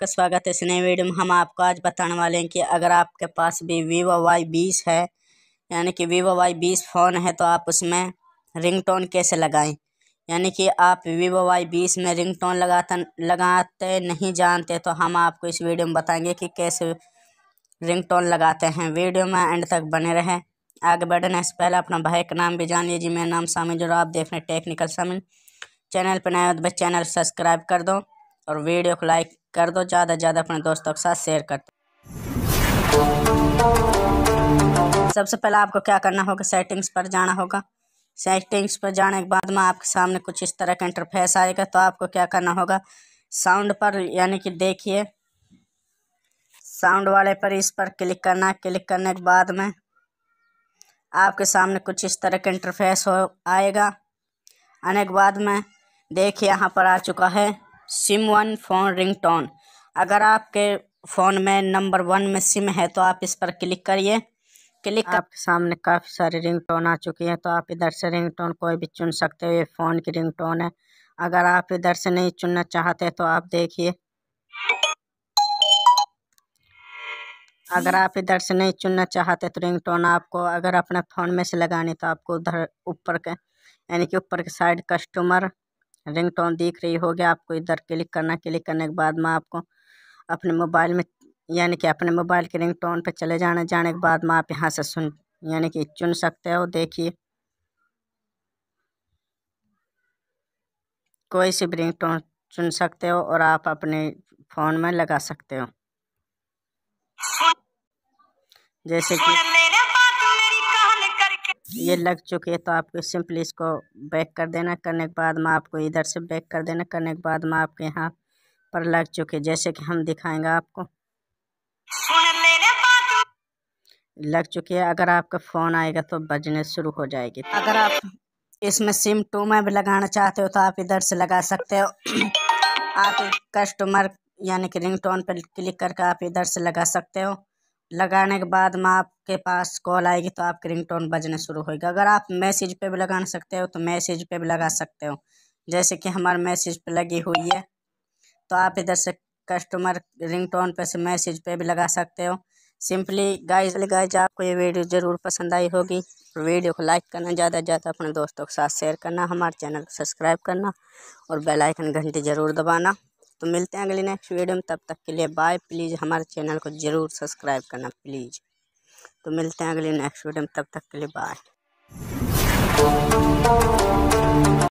आपका स्वागत है इस नए वीडियो में हम आपको आज बताने वाले हैं कि अगर आपके पास भी वीवो वाई बीस है यानी कि वीवो वाई बीस फ़ोन है तो आप उसमें रिंग टोन कैसे लगाएं यानी कि आप वीवो वाई बीस में रिंग टोन लगाता लगाते नहीं जानते तो हम आपको इस वीडियो में बताएंगे कि कैसे रिंग टोन लगाते हैं वीडियो में एंड तक बने रहें आगे बढ़ने से पहले अपना भाई का नाम भी जान लीजिए मेरा नाम सामिल जो आप देख रहे हैं टेक्निकल शामिल चैनल पर नए तो चैनल सब्सक्राइब कर दो और वीडियो को लाइक कर दो ज़्यादा से ज़्यादा अपने दोस्तों के साथ शेयर कर दो सबसे पहले आपको क्या करना होगा सेटिंग्स पर जाना होगा सेटिंग्स पर जाने के बाद में आपके सामने कुछ इस तरह का इंटरफेस आएगा तो आपको क्या करना होगा साउंड पर यानी कि देखिए साउंड वाले पर इस पर क्लिक करना क्लिक करने के बाद में आपके सामने कुछ इस तरह का इंटरफेस हो आएगा आने के बाद में देखिए यहाँ पर आ चुका है सिम वन फ़ोन रिंगटोन अगर आपके फ़ोन में नंबर वन में सिम है तो आप इस पर क्लिक करिए क्लिक कर... आपके सामने काफ़ी सारे रिंगटोन आ चुकी हैं तो आप इधर से रिंगटोन कोई भी चुन सकते हो ये फ़ोन की रिंगटोन है अगर आप इधर से नहीं चुनना चाहते तो आप देखिए अगर आप इधर से नहीं चुनना चाहते तो रिंगटोन आपको अगर अपने फ़ोन में से लगानी तो आपको उधर ऊपर के यानी कि ऊपर के साइड कस्टमर रिंगटोन दिख रही होगी आपको इधर क्लिक करना क्लिक करने के बाद में आपको अपने मोबाइल में यानी कि अपने मोबाइल के रिंगटोन पे चले जाने जाने के बाद में आप यहाँ से सुन यानी कि चुन सकते हो देखिए कोई सी भी रिंगटोन चुन सकते हो और आप अपने फ़ोन में लगा सकते हो जैसे कि ये लग चुके तो आपको सिंपली इसको बैक कर देना करने के बाद में आपको इधर से बैक कर देना करने के बाद में आपके यहाँ पर लग चुके जैसे कि हम दिखाएंगे आपको लग चुकी है अगर आपका फ़ोन आएगा तो बजने शुरू हो जाएगी अगर आप इसमें सिम टू में भी लगाना चाहते हो तो आप इधर से लगा सकते हो आप कस्टमर यानी कि रिंगटोन पर क्लिक करके आप इधर से लगा सकते हो लगाने के बाद में आपके पास कॉल आएगी तो आपकी रिंगटोन बजना शुरू होगी अगर आप मैसेज पे भी लगा सकते हो तो मैसेज पे भी लगा सकते हो जैसे कि हमारे मैसेज पे लगी हुई है तो आप इधर से कस्टमर रिंगटोन पे से मैसेज पे भी लगा सकते हो सिंपली गाइज गाइज आपको ये वीडियो ज़रूर पसंद आई होगी वीडियो को लाइक करना ज़्यादा से ज़्यादा अपने दोस्तों के साथ शेयर करना हमारे चैनल को सब्सक्राइब करना और बेलाइकन घंटी ज़रूर दबाना तो मिलते हैं अगले नेक्स्ट वीडियो में तब तक के लिए बाय प्लीज़ हमारे चैनल को ज़रूर सब्सक्राइब करना प्लीज़ तो मिलते हैं अगले नेक्स्ट वीडियो में तब तक के लिए बाय